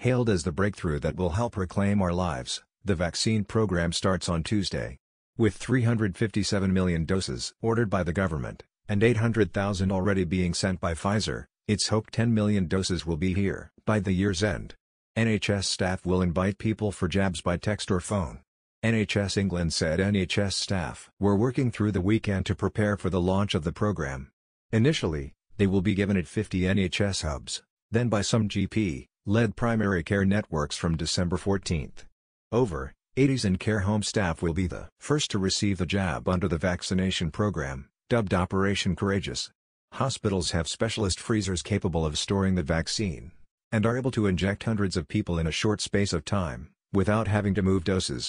Hailed as the breakthrough that will help reclaim our lives, the vaccine program starts on Tuesday. With 357 million doses ordered by the government, and 800,000 already being sent by Pfizer, it's hoped 10 million doses will be here by the year's end. NHS staff will invite people for jabs by text or phone. NHS England said NHS staff were working through the weekend to prepare for the launch of the program. Initially, they will be given at 50 NHS hubs, then by some GP, led primary care networks from December 14. Over 80s and care home staff will be the first to receive the jab under the vaccination program, dubbed Operation Courageous. Hospitals have specialist freezers capable of storing the vaccine, and are able to inject hundreds of people in a short space of time, without having to move doses.